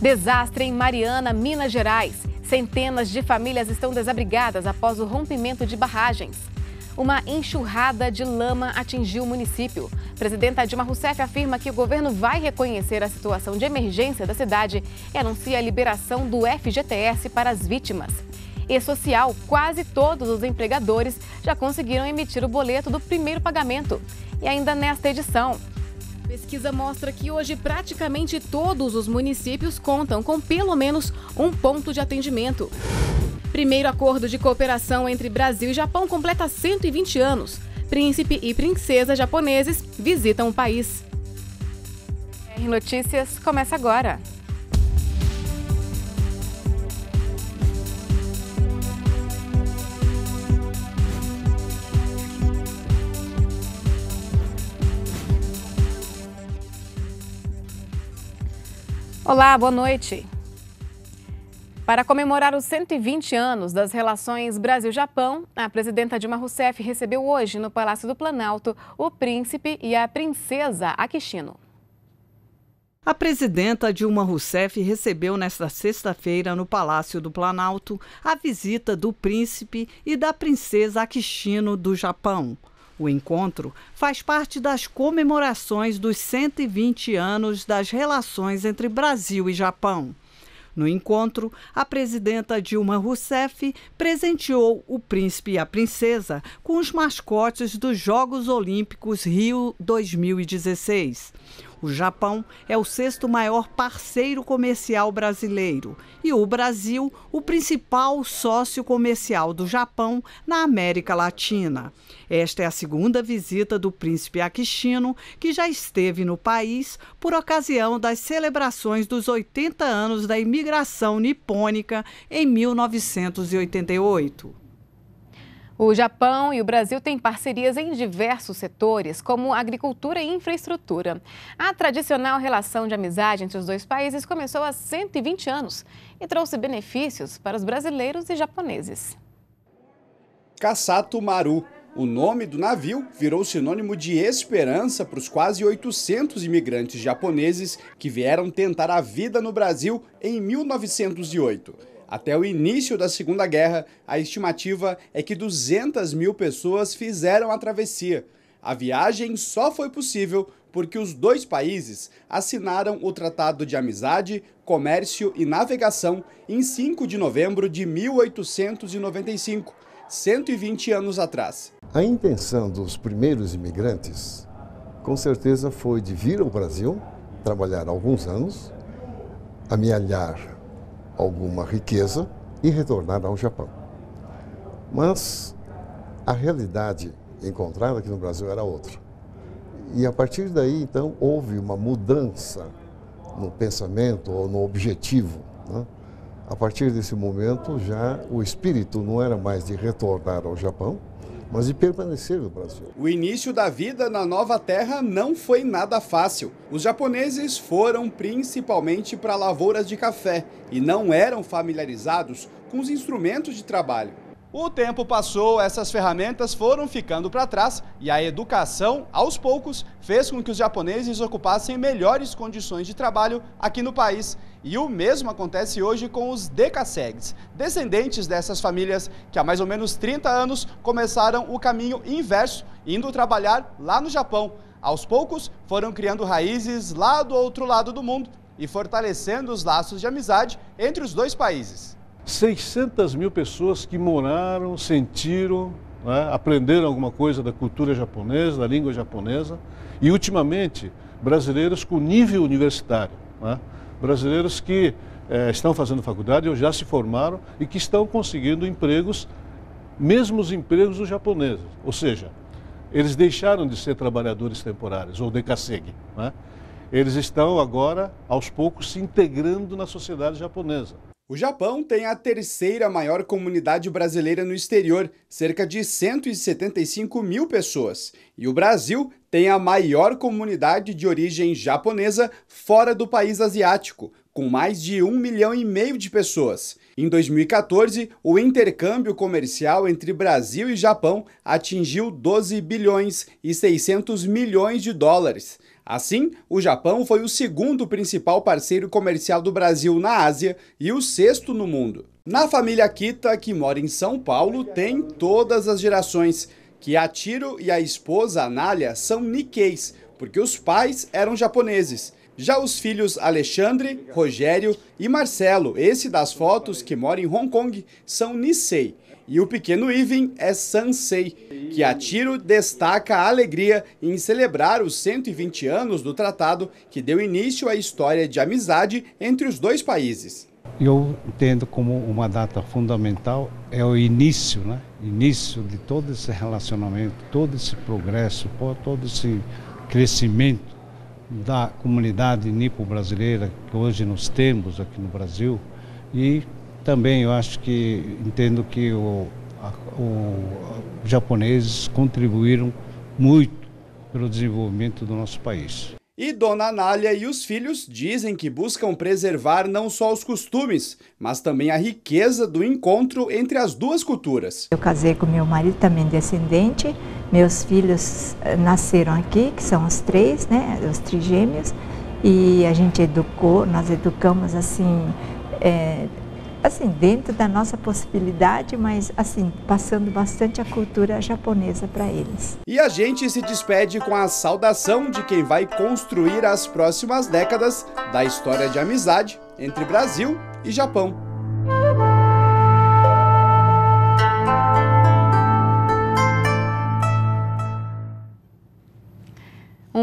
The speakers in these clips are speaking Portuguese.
Desastre em Mariana, Minas Gerais. Centenas de famílias estão desabrigadas após o rompimento de barragens. Uma enxurrada de lama atingiu o município. Presidenta Dilma Rousseff afirma que o governo vai reconhecer a situação de emergência da cidade e anuncia a liberação do FGTS para as vítimas. E social, quase todos os empregadores já conseguiram emitir o boleto do primeiro pagamento. E ainda nesta edição, Pesquisa mostra que hoje praticamente todos os municípios contam com pelo menos um ponto de atendimento. Primeiro acordo de cooperação entre Brasil e Japão completa 120 anos. Príncipe e princesa japoneses visitam o país. R Notícias começa agora. Olá, boa noite. Para comemorar os 120 anos das relações Brasil-Japão, a presidenta Dilma Rousseff recebeu hoje no Palácio do Planalto o príncipe e a princesa Akishino. A presidenta Dilma Rousseff recebeu nesta sexta-feira no Palácio do Planalto a visita do príncipe e da princesa Akishino do Japão. O encontro faz parte das comemorações dos 120 anos das relações entre Brasil e Japão. No encontro, a presidenta Dilma Rousseff presenteou o príncipe e a princesa com os mascotes dos Jogos Olímpicos Rio 2016. O Japão é o sexto maior parceiro comercial brasileiro e o Brasil, o principal sócio comercial do Japão na América Latina. Esta é a segunda visita do príncipe Akishino, que já esteve no país por ocasião das celebrações dos 80 anos da imigração nipônica em 1988. O Japão e o Brasil têm parcerias em diversos setores, como agricultura e infraestrutura. A tradicional relação de amizade entre os dois países começou há 120 anos e trouxe benefícios para os brasileiros e japoneses. Kasato Maru, o nome do navio virou sinônimo de esperança para os quase 800 imigrantes japoneses que vieram tentar a vida no Brasil em 1908. Até o início da Segunda Guerra, a estimativa é que 200 mil pessoas fizeram a travessia. A viagem só foi possível porque os dois países assinaram o Tratado de Amizade, Comércio e Navegação em 5 de novembro de 1895, 120 anos atrás. A intenção dos primeiros imigrantes, com certeza, foi de vir ao Brasil, trabalhar alguns anos, amealhar alguma riqueza e retornar ao Japão. Mas a realidade encontrada aqui no Brasil era outra. E a partir daí, então, houve uma mudança no pensamento ou no objetivo. Né? A partir desse momento, já o espírito não era mais de retornar ao Japão, mas de permanecer no Brasil. O início da vida na nova terra não foi nada fácil. Os japoneses foram principalmente para lavouras de café e não eram familiarizados com os instrumentos de trabalho. O tempo passou, essas ferramentas foram ficando para trás e a educação, aos poucos, fez com que os japoneses ocupassem melhores condições de trabalho aqui no país. E o mesmo acontece hoje com os decassegues, descendentes dessas famílias que há mais ou menos 30 anos começaram o caminho inverso, indo trabalhar lá no Japão. Aos poucos, foram criando raízes lá do outro lado do mundo e fortalecendo os laços de amizade entre os dois países. 600 mil pessoas que moraram, sentiram, né, aprenderam alguma coisa da cultura japonesa, da língua japonesa, e ultimamente brasileiros com nível universitário, né, brasileiros que eh, estão fazendo faculdade ou já se formaram e que estão conseguindo empregos, mesmos empregos dos japoneses, ou seja, eles deixaram de ser trabalhadores temporários ou decassegue, né? eles estão agora aos poucos se integrando na sociedade japonesa o Japão tem a terceira maior comunidade brasileira no exterior, cerca de 175 mil pessoas. E o Brasil tem a maior comunidade de origem japonesa fora do país asiático, com mais de um milhão e meio de pessoas. Em 2014, o intercâmbio comercial entre Brasil e Japão atingiu 12 bilhões e 600 milhões de dólares. Assim, o Japão foi o segundo principal parceiro comercial do Brasil na Ásia e o sexto no mundo. Na família Kita, que mora em São Paulo, tem todas as gerações, que a Tiro e a esposa Anália são niqueis, porque os pais eram japoneses. Já os filhos Alexandre, Rogério e Marcelo, esse das fotos que mora em Hong Kong, são Nisei. E o pequeno Ivan é Sansei, que a tiro destaca a alegria em celebrar os 120 anos do tratado que deu início à história de amizade entre os dois países. Eu entendo como uma data fundamental é o início, né? Início de todo esse relacionamento, todo esse progresso, todo esse crescimento da comunidade nipo-brasileira que hoje nós temos aqui no Brasil e também eu acho que entendo que o, a, o, os japoneses contribuíram muito pelo desenvolvimento do nosso país. E Dona Anália e os filhos dizem que buscam preservar não só os costumes, mas também a riqueza do encontro entre as duas culturas. Eu casei com meu marido também descendente, meus filhos eh, nasceram aqui, que são os três, né, os trigêmeos, e a gente educou, nós educamos assim, é, assim, dentro da nossa possibilidade, mas assim, passando bastante a cultura japonesa para eles. E a gente se despede com a saudação de quem vai construir as próximas décadas da história de amizade entre Brasil e Japão.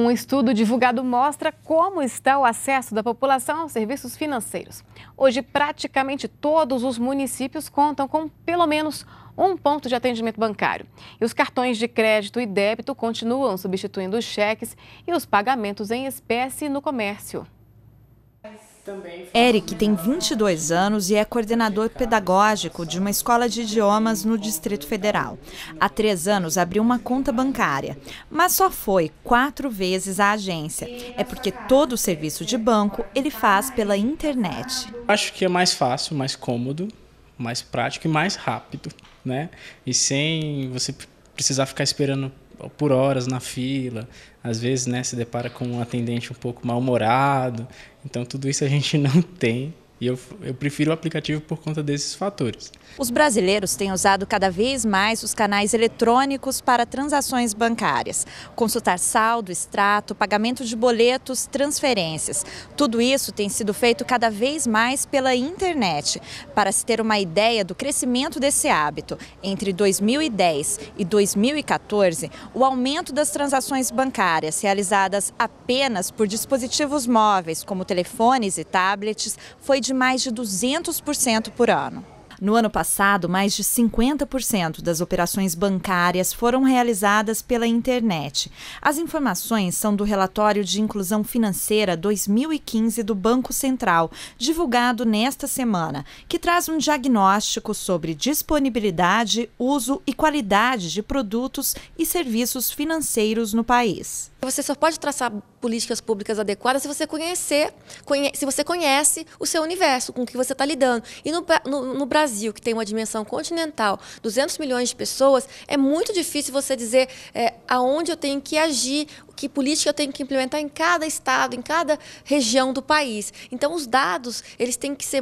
Um estudo divulgado mostra como está o acesso da população aos serviços financeiros. Hoje, praticamente todos os municípios contam com pelo menos um ponto de atendimento bancário. E os cartões de crédito e débito continuam substituindo os cheques e os pagamentos em espécie no comércio. Eric tem 22 anos e é coordenador pedagógico de uma escola de idiomas no Distrito Federal. Há três anos abriu uma conta bancária, mas só foi quatro vezes à agência. É porque todo o serviço de banco ele faz pela internet. Acho que é mais fácil, mais cômodo, mais prático e mais rápido, né? E sem você precisar ficar esperando por horas na fila, às vezes né, se depara com um atendente um pouco mal-humorado. Então, tudo isso a gente não tem e eu, eu prefiro o aplicativo por conta desses fatores. Os brasileiros têm usado cada vez mais os canais eletrônicos para transações bancárias. Consultar saldo, extrato, pagamento de boletos, transferências. Tudo isso tem sido feito cada vez mais pela internet. Para se ter uma ideia do crescimento desse hábito, entre 2010 e 2014, o aumento das transações bancárias realizadas apenas por dispositivos móveis, como telefones e tablets, foi de mais de 200% por ano. No ano passado, mais de 50% das operações bancárias foram realizadas pela internet. As informações são do relatório de inclusão financeira 2015 do Banco Central, divulgado nesta semana, que traz um diagnóstico sobre disponibilidade, uso e qualidade de produtos e serviços financeiros no país você só pode traçar políticas públicas adequadas se você conhecer, conhe se você conhece o seu universo, com o que você está lidando. E no, no, no, Brasil, que tem uma dimensão continental, 200 milhões de pessoas, é muito difícil você dizer é, aonde eu tenho que agir, que política eu tenho que implementar em cada estado, em cada região do país. Então, os dados eles têm que ser,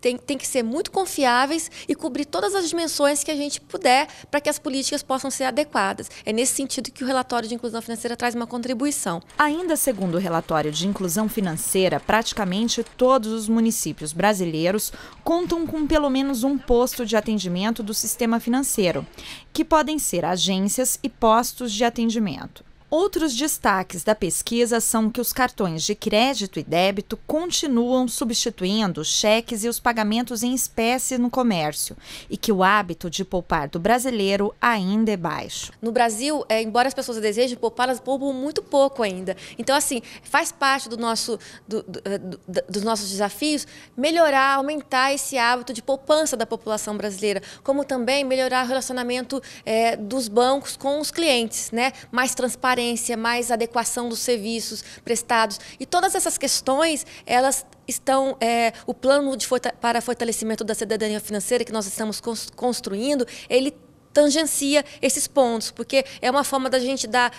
têm, têm que ser muito confiáveis e cobrir todas as dimensões que a gente puder para que as políticas possam ser adequadas. É nesse sentido que o relatório de inclusão financeira traz uma contribuição. Ainda segundo o relatório de inclusão financeira, praticamente todos os municípios brasileiros contam com pelo menos um posto de atendimento do sistema financeiro, que podem ser agências e postos de atendimento. Outros destaques da pesquisa são que os cartões de crédito e débito continuam substituindo os cheques e os pagamentos em espécie no comércio e que o hábito de poupar do brasileiro ainda é baixo. No Brasil, é, embora as pessoas desejem poupar, elas poupam muito pouco ainda. Então, assim, faz parte do nosso, do, do, eh, do, dos nossos desafios melhorar, aumentar esse hábito de poupança da população brasileira, como também melhorar o relacionamento é, dos bancos com os clientes, né? mais transparente transparência, mais adequação dos serviços prestados. E todas essas questões, elas estão é, o plano de, para fortalecimento da cidadania financeira que nós estamos construindo, ele tangencia esses pontos, porque é uma forma da gente dar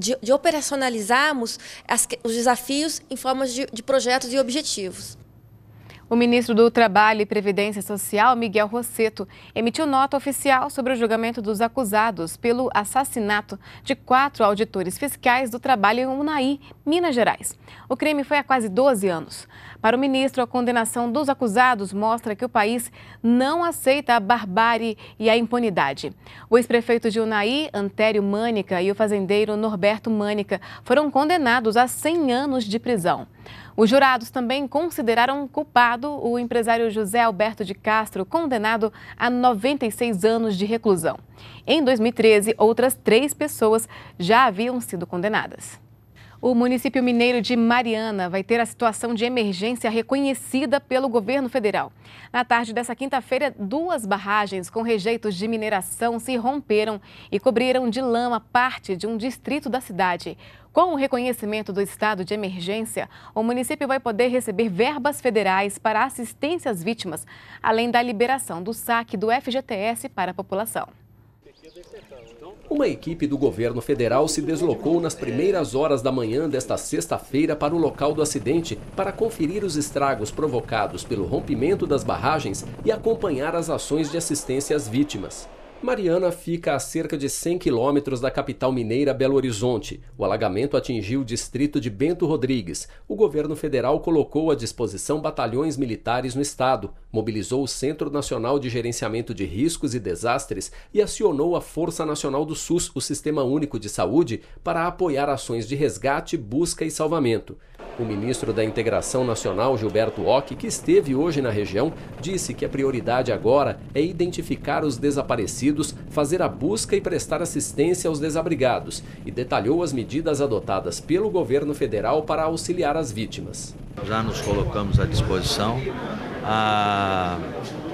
de, de, operacionalizarmos as, os desafios em formas de, de projetos e objetivos. O ministro do Trabalho e Previdência Social, Miguel Rosseto, emitiu nota oficial sobre o julgamento dos acusados pelo assassinato de quatro auditores fiscais do trabalho em Unai, Minas Gerais. O crime foi há quase 12 anos. Para o ministro, a condenação dos acusados mostra que o país não aceita a barbárie e a impunidade. O ex-prefeito de Unai, Antério Mânica, e o fazendeiro Norberto Mânica foram condenados a 100 anos de prisão. Os jurados também consideraram culpado o empresário José Alberto de Castro, condenado a 96 anos de reclusão. Em 2013, outras três pessoas já haviam sido condenadas. O município mineiro de Mariana vai ter a situação de emergência reconhecida pelo governo federal. Na tarde dessa quinta-feira, duas barragens com rejeitos de mineração se romperam e cobriram de lama parte de um distrito da cidade. Com o reconhecimento do estado de emergência, o município vai poder receber verbas federais para assistência às vítimas, além da liberação do saque do FGTS para a população. Uma equipe do governo federal se deslocou nas primeiras horas da manhã desta sexta-feira para o local do acidente para conferir os estragos provocados pelo rompimento das barragens e acompanhar as ações de assistência às vítimas. Mariana fica a cerca de 100 quilômetros da capital mineira Belo Horizonte. O alagamento atingiu o distrito de Bento Rodrigues. O governo federal colocou à disposição batalhões militares no estado, mobilizou o Centro Nacional de Gerenciamento de Riscos e Desastres e acionou a Força Nacional do SUS, o Sistema Único de Saúde, para apoiar ações de resgate, busca e salvamento. O ministro da Integração Nacional, Gilberto Ock, que esteve hoje na região, disse que a prioridade agora é identificar os desaparecidos, fazer a busca e prestar assistência aos desabrigados e detalhou as medidas adotadas pelo governo federal para auxiliar as vítimas. Já nos colocamos à disposição. A,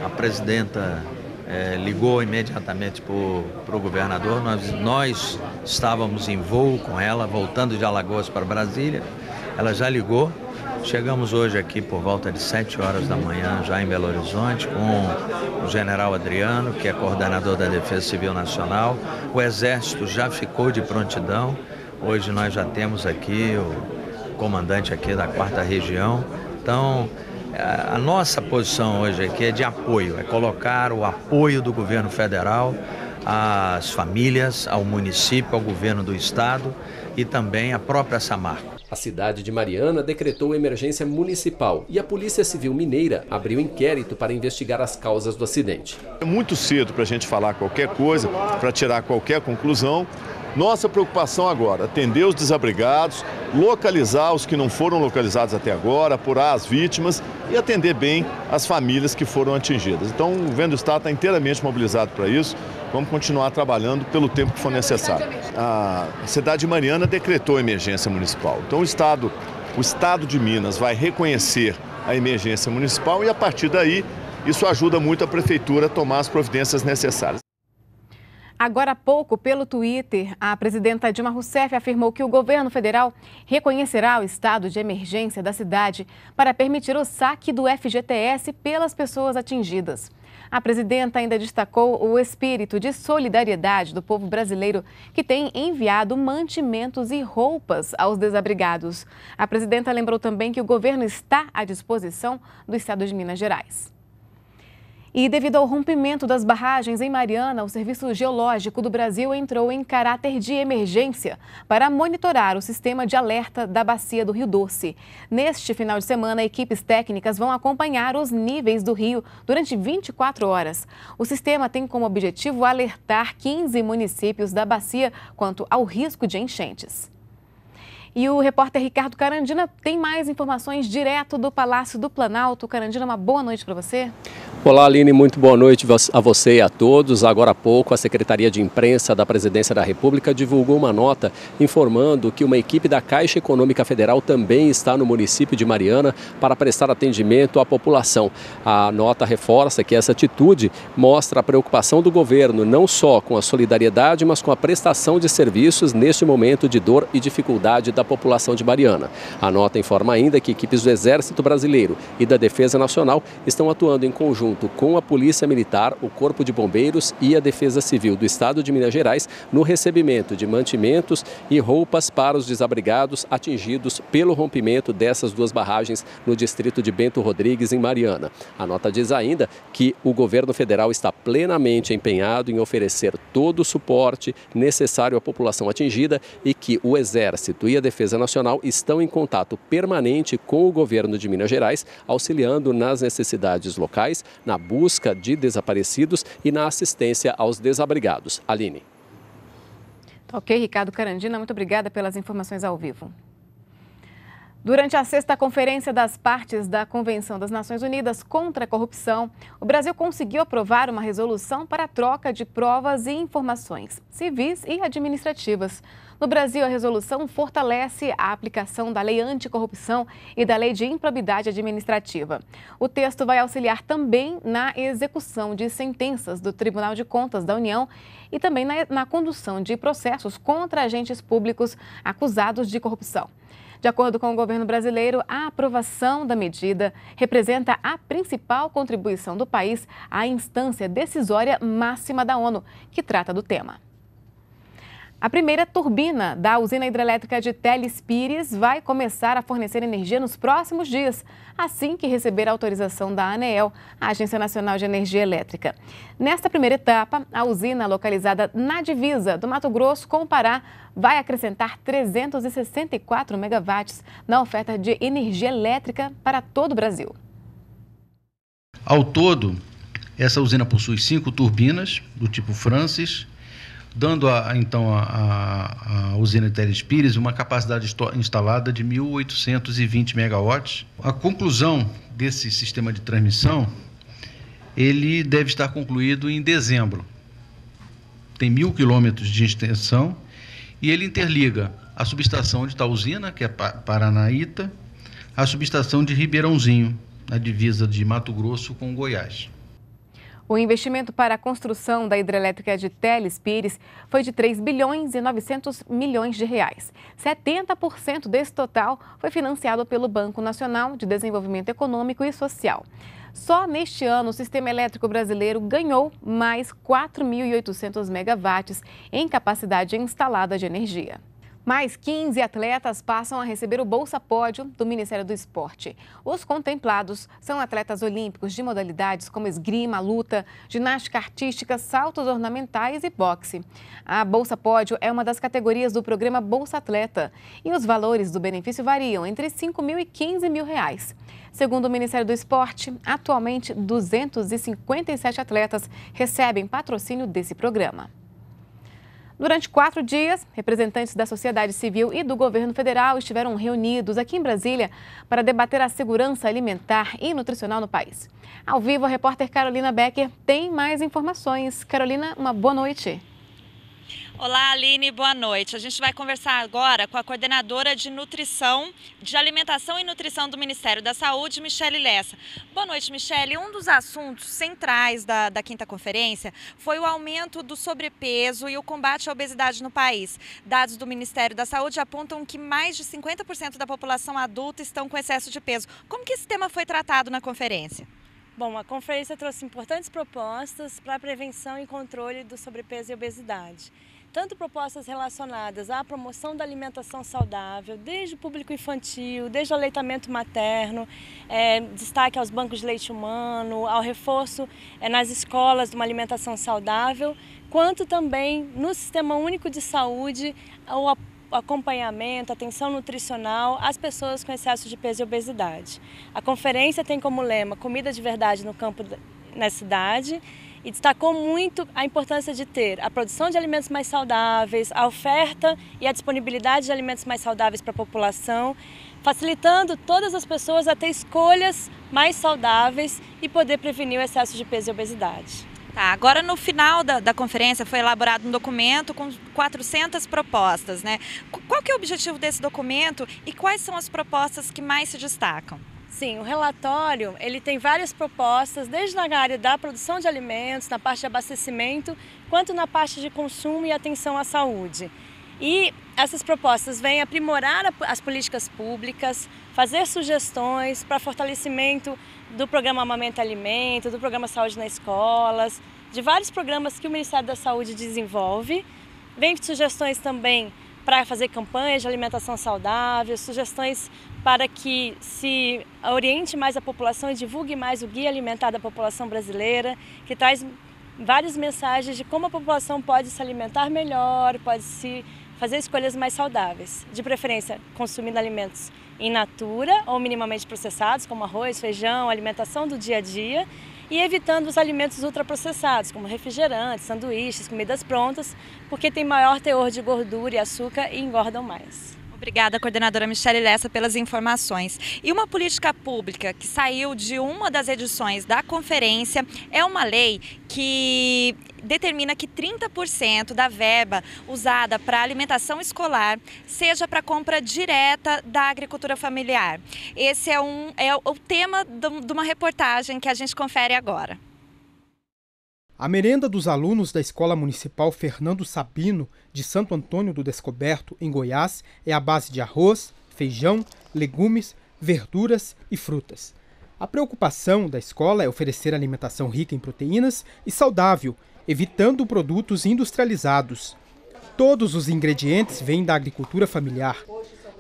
a presidenta é, ligou imediatamente para o governador. Nós, nós estávamos em voo com ela, voltando de Alagoas para Brasília. Ela já ligou. Chegamos hoje aqui por volta de 7 horas da manhã, já em Belo Horizonte, com o general Adriano, que é coordenador da Defesa Civil Nacional. O Exército já ficou de prontidão. Hoje nós já temos aqui o comandante aqui da 4 Região. Então, a nossa posição hoje aqui é de apoio, é colocar o apoio do governo federal às famílias, ao município, ao governo do estado e também à própria Samarco. A cidade de Mariana decretou emergência municipal e a Polícia Civil Mineira abriu inquérito para investigar as causas do acidente. É muito cedo para a gente falar qualquer coisa, para tirar qualquer conclusão. Nossa preocupação agora, atender os desabrigados, localizar os que não foram localizados até agora, apurar as vítimas e atender bem as famílias que foram atingidas. Então, o governo do Estado está inteiramente mobilizado para isso. Vamos continuar trabalhando pelo tempo que for necessário. A cidade de Mariana decretou emergência municipal. Então, o Estado, o estado de Minas vai reconhecer a emergência municipal e, a partir daí, isso ajuda muito a prefeitura a tomar as providências necessárias. Agora há pouco, pelo Twitter, a presidenta Dilma Rousseff afirmou que o governo federal reconhecerá o estado de emergência da cidade para permitir o saque do FGTS pelas pessoas atingidas. A presidenta ainda destacou o espírito de solidariedade do povo brasileiro, que tem enviado mantimentos e roupas aos desabrigados. A presidenta lembrou também que o governo está à disposição do estado de Minas Gerais. E devido ao rompimento das barragens em Mariana, o Serviço Geológico do Brasil entrou em caráter de emergência para monitorar o sistema de alerta da bacia do Rio Doce. Neste final de semana, equipes técnicas vão acompanhar os níveis do rio durante 24 horas. O sistema tem como objetivo alertar 15 municípios da bacia quanto ao risco de enchentes. E o repórter Ricardo Carandina tem mais informações direto do Palácio do Planalto. Carandina, uma boa noite para você. Olá, Aline, muito boa noite a você e a todos. Agora há pouco, a Secretaria de Imprensa da Presidência da República divulgou uma nota informando que uma equipe da Caixa Econômica Federal também está no município de Mariana para prestar atendimento à população. A nota reforça que essa atitude mostra a preocupação do governo não só com a solidariedade, mas com a prestação de serviços neste momento de dor e dificuldade da população de Mariana. A nota informa ainda que equipes do Exército Brasileiro e da Defesa Nacional estão atuando em conjunto junto com a Polícia Militar, o Corpo de Bombeiros e a Defesa Civil do Estado de Minas Gerais no recebimento de mantimentos e roupas para os desabrigados atingidos pelo rompimento dessas duas barragens no distrito de Bento Rodrigues, em Mariana. A nota diz ainda que o governo federal está plenamente empenhado em oferecer todo o suporte necessário à população atingida e que o Exército e a Defesa Nacional estão em contato permanente com o governo de Minas Gerais, auxiliando nas necessidades locais, na busca de desaparecidos e na assistência aos desabrigados. Aline. Tá ok, Ricardo Carandina, muito obrigada pelas informações ao vivo. Durante a sexta conferência das partes da Convenção das Nações Unidas contra a Corrupção, o Brasil conseguiu aprovar uma resolução para a troca de provas e informações civis e administrativas. No Brasil, a resolução fortalece a aplicação da Lei Anticorrupção e da Lei de Improbidade Administrativa. O texto vai auxiliar também na execução de sentenças do Tribunal de Contas da União e também na, na condução de processos contra agentes públicos acusados de corrupção. De acordo com o governo brasileiro, a aprovação da medida representa a principal contribuição do país à instância decisória máxima da ONU, que trata do tema. A primeira turbina da usina hidrelétrica de Telespires vai começar a fornecer energia nos próximos dias, assim que receber a autorização da ANEEL, a Agência Nacional de Energia Elétrica. Nesta primeira etapa, a usina localizada na divisa do Mato Grosso com o Pará vai acrescentar 364 megawatts na oferta de energia elétrica para todo o Brasil. Ao todo, essa usina possui cinco turbinas do tipo Francis, dando a, então à usina Teres Pires uma capacidade instalada de 1.820 megawatts. A conclusão desse sistema de transmissão ele deve estar concluído em dezembro. Tem mil quilômetros de extensão e ele interliga a subestação de Itausina, que é Paranaíta, a subestação de Ribeirãozinho, na divisa de Mato Grosso com Goiás. O investimento para a construção da hidrelétrica de Teles Pires foi de 3 bilhões e 900 milhões de reais. 70% desse total foi financiado pelo Banco Nacional de Desenvolvimento Econômico e Social. Só neste ano, o sistema elétrico brasileiro ganhou mais 4.800 megawatts em capacidade instalada de energia. Mais 15 atletas passam a receber o Bolsa Pódio do Ministério do Esporte. Os contemplados são atletas olímpicos de modalidades como esgrima, luta, ginástica artística, saltos ornamentais e boxe. A Bolsa Pódio é uma das categorias do programa Bolsa Atleta e os valores do benefício variam entre 5 mil e 15 mil reais. Segundo o Ministério do Esporte, atualmente 257 atletas recebem patrocínio desse programa. Durante quatro dias, representantes da sociedade civil e do governo federal estiveram reunidos aqui em Brasília para debater a segurança alimentar e nutricional no país. Ao vivo, a repórter Carolina Becker tem mais informações. Carolina, uma boa noite. Olá, Aline, boa noite. A gente vai conversar agora com a coordenadora de nutrição, de alimentação e nutrição do Ministério da Saúde, Michele Lessa. Boa noite, Michele. Um dos assuntos centrais da, da quinta conferência foi o aumento do sobrepeso e o combate à obesidade no país. Dados do Ministério da Saúde apontam que mais de 50% da população adulta estão com excesso de peso. Como que esse tema foi tratado na conferência? Bom, a conferência trouxe importantes propostas para a prevenção e controle do sobrepeso e obesidade tanto propostas relacionadas à promoção da alimentação saudável, desde o público infantil, desde o aleitamento materno, é, destaque aos bancos de leite humano, ao reforço é, nas escolas de uma alimentação saudável, quanto também no Sistema Único de Saúde, o acompanhamento, atenção nutricional às pessoas com excesso de peso e obesidade. A conferência tem como lema Comida de Verdade no Campo da, na Cidade e destacou muito a importância de ter a produção de alimentos mais saudáveis, a oferta e a disponibilidade de alimentos mais saudáveis para a população, facilitando todas as pessoas a ter escolhas mais saudáveis e poder prevenir o excesso de peso e obesidade. Tá, agora no final da, da, conferência foi elaborado um documento com 400 propostas, né? Qual que é o objetivo desse documento e quais são as propostas que mais se destacam? Sim, o relatório ele tem várias propostas, desde na área da produção de alimentos, na parte de abastecimento, quanto na parte de consumo e atenção à saúde. E essas propostas vêm aprimorar as políticas públicas, fazer sugestões para fortalecimento do programa Amamento Alimento, do programa Saúde nas Escolas, de vários programas que o Ministério da Saúde desenvolve. Vem sugestões também para fazer campanhas de alimentação saudável, sugestões para que se oriente mais a população e divulgue mais o Guia Alimentar da População Brasileira, que traz várias mensagens de como a população pode se alimentar melhor, pode se fazer escolhas mais saudáveis, de preferência consumindo alimentos in natura ou minimamente processados, como arroz, feijão, alimentação do dia a dia, e evitando os alimentos ultraprocessados, como refrigerantes, sanduíches, comidas prontas, porque tem maior teor de gordura e açúcar e engordam mais. Obrigada, coordenadora Michele Lessa, pelas informações. E uma política pública que saiu de uma das edições da conferência é uma lei que determina que 30% da verba usada para alimentação escolar seja para compra direta da agricultura familiar. Esse é, um, é o tema de uma reportagem que a gente confere agora. A merenda dos alunos da Escola Municipal Fernando Sabino, de Santo Antônio do Descoberto, em Goiás, é à base de arroz, feijão, legumes, verduras e frutas. A preocupação da escola é oferecer alimentação rica em proteínas e saudável, evitando produtos industrializados. Todos os ingredientes vêm da agricultura familiar.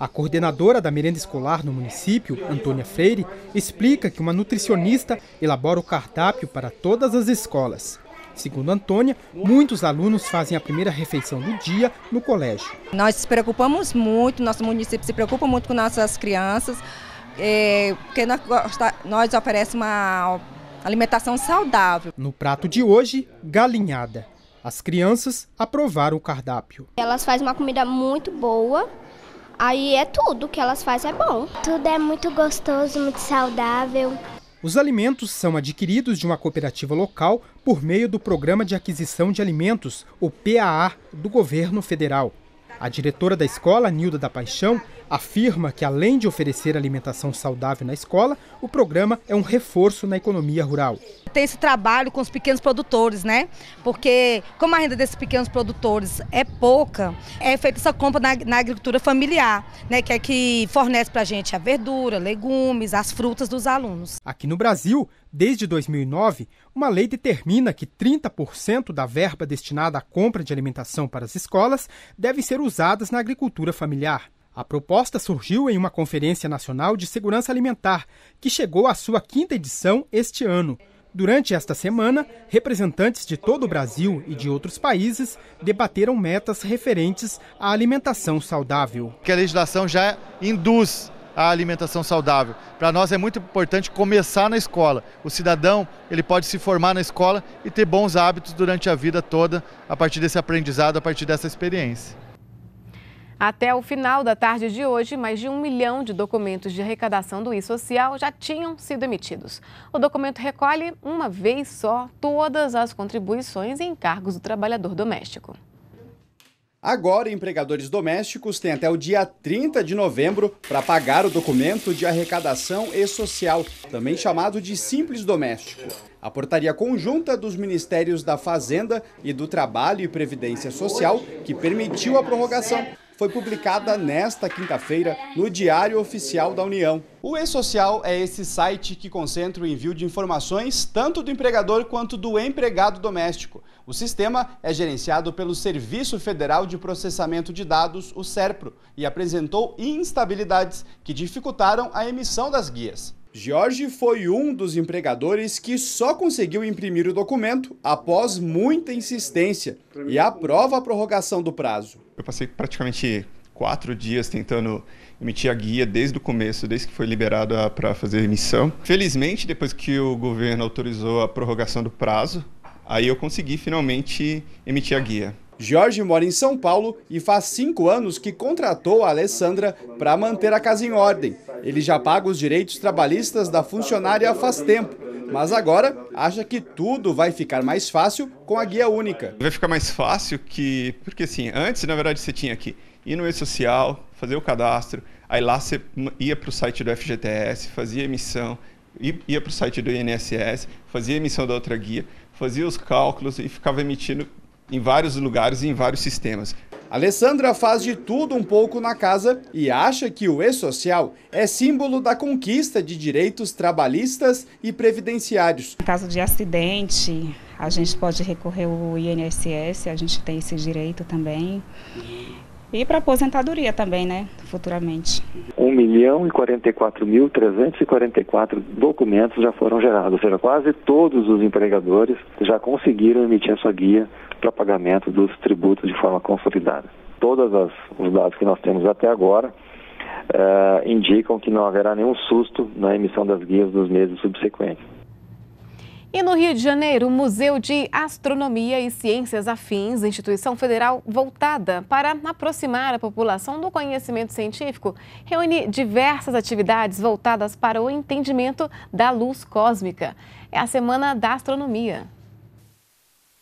A coordenadora da merenda escolar no município, Antônia Freire, explica que uma nutricionista elabora o cardápio para todas as escolas. Segundo Antônia, muitos alunos fazem a primeira refeição do dia no colégio. Nós nos preocupamos muito, nosso município se preocupa muito com nossas crianças, é, porque nós, nós oferecemos uma alimentação saudável. No prato de hoje, galinhada. As crianças aprovaram o cardápio. Elas fazem uma comida muito boa. Aí é tudo que elas fazem é bom. Tudo é muito gostoso, muito saudável. Os alimentos são adquiridos de uma cooperativa local por meio do Programa de Aquisição de Alimentos, o PAA, do governo federal. A diretora da escola, Nilda da Paixão, afirma que, além de oferecer alimentação saudável na escola, o programa é um reforço na economia rural. Tem esse trabalho com os pequenos produtores, né? Porque, como a renda desses pequenos produtores é pouca, é feita essa compra na, na agricultura familiar, né? Que é que fornece para a gente a verdura, legumes, as frutas dos alunos. Aqui no Brasil, desde 2009, uma lei determina que 30% da verba destinada à compra de alimentação para as escolas deve ser usada na agricultura familiar. A proposta surgiu em uma Conferência Nacional de Segurança Alimentar, que chegou à sua quinta edição este ano. Durante esta semana, representantes de todo o Brasil e de outros países debateram metas referentes à alimentação saudável. Que a legislação já induz a alimentação saudável. Para nós é muito importante começar na escola. O cidadão ele pode se formar na escola e ter bons hábitos durante a vida toda a partir desse aprendizado, a partir dessa experiência. Até o final da tarde de hoje, mais de um milhão de documentos de arrecadação do E-Social já tinham sido emitidos. O documento recolhe, uma vez só, todas as contribuições e encargos do trabalhador doméstico. Agora, empregadores domésticos têm até o dia 30 de novembro para pagar o documento de arrecadação e social, também chamado de Simples Doméstico. A portaria conjunta dos Ministérios da Fazenda e do Trabalho e Previdência Social, que permitiu a prorrogação, foi publicada nesta quinta-feira no Diário Oficial da União. O E-Social é esse site que concentra o envio de informações tanto do empregador quanto do empregado doméstico. O sistema é gerenciado pelo Serviço Federal de Processamento de Dados, o SERPRO, e apresentou instabilidades que dificultaram a emissão das guias. Jorge foi um dos empregadores que só conseguiu imprimir o documento após muita insistência e aprova a prorrogação do prazo eu passei praticamente quatro dias tentando emitir a guia desde o começo, desde que foi liberada para fazer a emissão. Felizmente, depois que o governo autorizou a prorrogação do prazo, aí eu consegui finalmente emitir a guia. Jorge mora em São Paulo e faz cinco anos que contratou a Alessandra para manter a casa em ordem. Ele já paga os direitos trabalhistas da funcionária faz tempo mas agora acha que tudo vai ficar mais fácil com a guia única. Vai ficar mais fácil que. Porque assim, antes, na verdade, você tinha que ir no e-social, fazer o cadastro, aí lá você ia para o site do FGTS, fazia emissão, ia para o site do INSS, fazia emissão da outra guia, fazia os cálculos e ficava emitindo em vários lugares e em vários sistemas. Alessandra faz de tudo um pouco na casa e acha que o e-social é símbolo da conquista de direitos trabalhistas e previdenciários. Em caso de acidente, a gente pode recorrer ao INSS, a gente tem esse direito também. E para aposentadoria também, né? Futuramente. 1 milhão e 44 mil 344 documentos já foram gerados, ou seja, quase todos os empregadores já conseguiram emitir a sua guia para pagamento dos tributos de forma consolidada. Todos os dados que nós temos até agora uh, indicam que não haverá nenhum susto na emissão das guias nos meses subsequentes. E no Rio de Janeiro, o Museu de Astronomia e Ciências Afins, instituição federal voltada para aproximar a população do conhecimento científico, reúne diversas atividades voltadas para o entendimento da luz cósmica. É a Semana da Astronomia.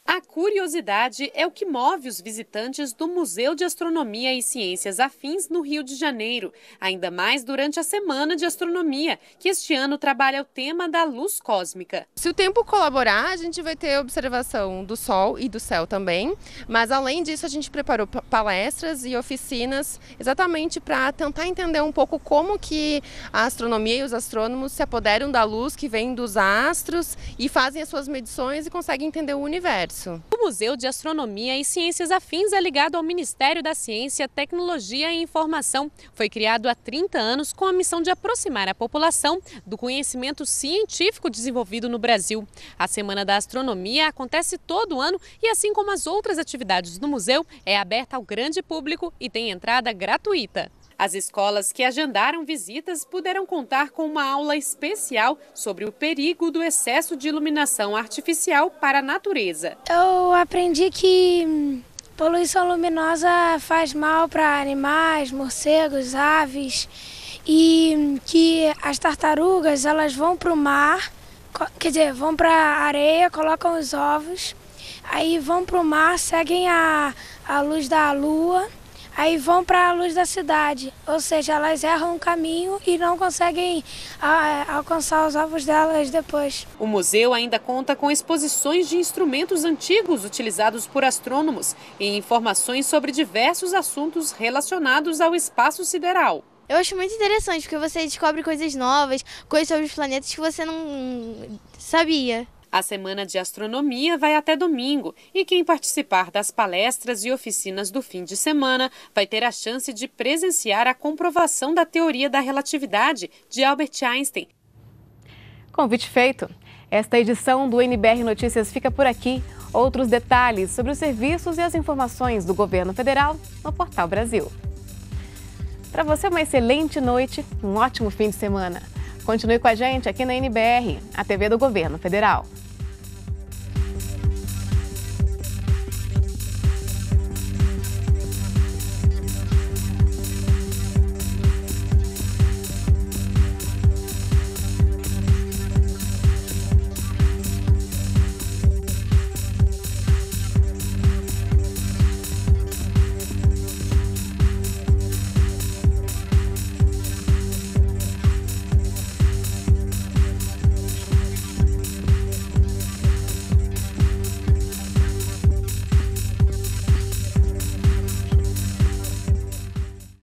A curiosidade é o que move os visitantes do Museu de Astronomia e Ciências Afins no Rio de Janeiro, ainda mais durante a Semana de Astronomia, que este ano trabalha o tema da luz cósmica. Se o tempo colaborar, a gente vai ter observação do Sol e do céu também, mas além disso, a gente preparou palestras e oficinas exatamente para tentar entender um pouco como que a astronomia e os astrônomos se apoderam da luz que vem dos astros e fazem as suas medições e conseguem entender o universo. O Museu de Astronomia e Ciências Afins é ligado ao Ministério da Ciência, Tecnologia e Informação. Foi criado há 30 anos com a missão de aproximar a população do conhecimento científico desenvolvido no Brasil. A Semana da Astronomia acontece todo ano e, assim como as outras atividades do museu, é aberta ao grande público e tem entrada gratuita. As escolas que agendaram visitas puderam contar com uma aula especial sobre o perigo do excesso de iluminação artificial para a natureza. Eu aprendi que hum, poluição luminosa faz mal para animais, morcegos, aves e hum, que as tartarugas elas vão para o mar, quer dizer, vão para a areia, colocam os ovos, aí vão para o mar, seguem a, a luz da lua aí vão para a luz da cidade, ou seja, elas erram o caminho e não conseguem a, ah, é, alcançar os ovos delas depois. O museu ainda conta com exposições de instrumentos antigos utilizados por astrônomos e informações sobre diversos assuntos relacionados ao espaço sideral. Eu acho muito interessante porque você descobre coisas novas, coisas sobre os planetas que você não sabia. A Semana de Astronomia vai até domingo e quem participar das palestras e oficinas do fim de semana vai ter a chance de presenciar a comprovação da teoria da relatividade de Albert Einstein. Convite feito. Esta edição do NBR Notícias fica por aqui. Outros detalhes sobre os serviços e as informações do governo federal no Portal Brasil. Para você, uma excelente noite, um ótimo fim de semana. Continue com a gente aqui na NBR, a TV do Governo Federal.